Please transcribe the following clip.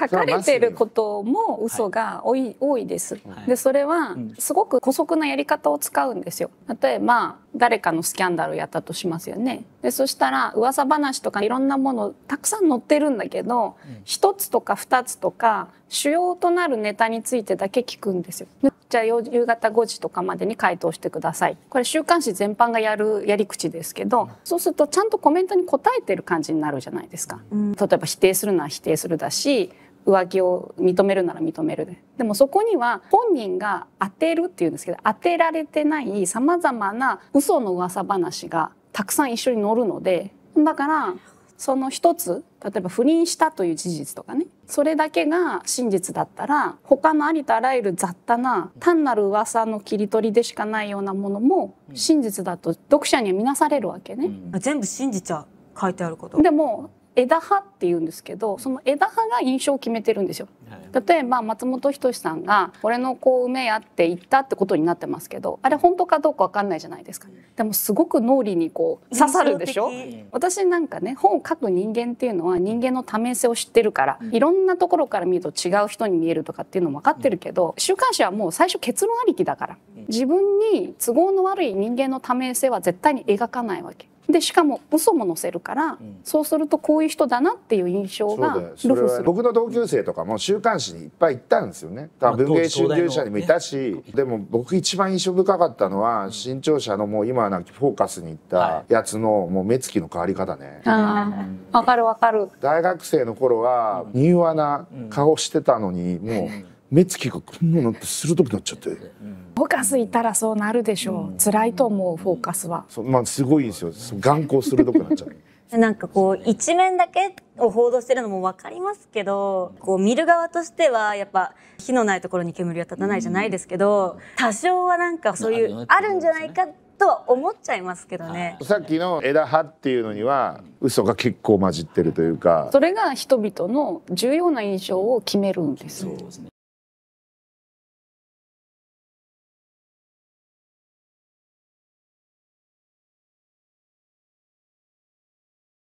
書かれてることも嘘が多い,、多いです。でそれはすごく姑息なやり方を使うんですよ。例えば誰かのスキャンダルをやったとしますよねでそしたら噂話とかいろんなものたくさん載ってるんだけど、うん、1つとか2つとか主要となるネタについてだけ聞くんですよ。じゃあ夕方5時とかまでに回答してくださいこれ週刊誌全般がやるやり口ですけど、うん、そうするとちゃんとコメントに答えてる感じになるじゃないですか、うん、例えば否定するのは否定するだし浮気を認めるなら認めるででもそこには本人が当てるっていうんですけど当てられてないさまざまな嘘の噂話がたくさん一緒に載るのでだからその一つ例えば不倫したという事実とかねそれだけが真実だったら他のありとあらゆる雑多な単なる噂の切り取りでしかないようなものも真実だと読者には見なされるわけね。全部信じちゃう書いてあることでも枝葉って言うんですけどその枝葉が印象を決めてるんですよ例えば松本人志さんが「俺の子を埋めや」って言ったってことになってますけどあれ本当かどうか分かんないじゃないですかでもすごく脳裏にこう刺さるでしょ私なんかね本を書く人間っていうのは人間の多面性を知ってるから、いろんなところから見ると違う人に見えるとかっていうのも分かってるけど、週刊誌はもう最初結論ありきだから自分に都合の悪い人間の多面性は絶対に描かないわけでしかも嘘も載せるから、そうするとこういう人だなっていう印象が僕の同級生とかも週刊誌にいっぱい行ったんですよね文芸春秋社にもいたし、でも僕一番印象深かったのは、新潮社のもう今なんかフォーカスに行ったやつのもう目つきの変わり方ねああ、わ、かるわかる大学生の頃は柔和な顔してたのにもう、目つきがこんななんて鋭くなっちゃって、うん、フォーカスいたらそうなるでしょう、辛いと思うフォーカスはまあすごいですよ眼光鋭くなっちゃう なんかこう一面だけを報道してるのも分かりますけどこう見る側としてはやっぱ火のないところに煙は立たないじゃないですけど多少はなんかそういうあるんじゃないかとは思っちゃいますけどねさっきの枝葉っていうのには嘘が結構混じってるというかそれが人々の重要な印象を決めるんですそうですね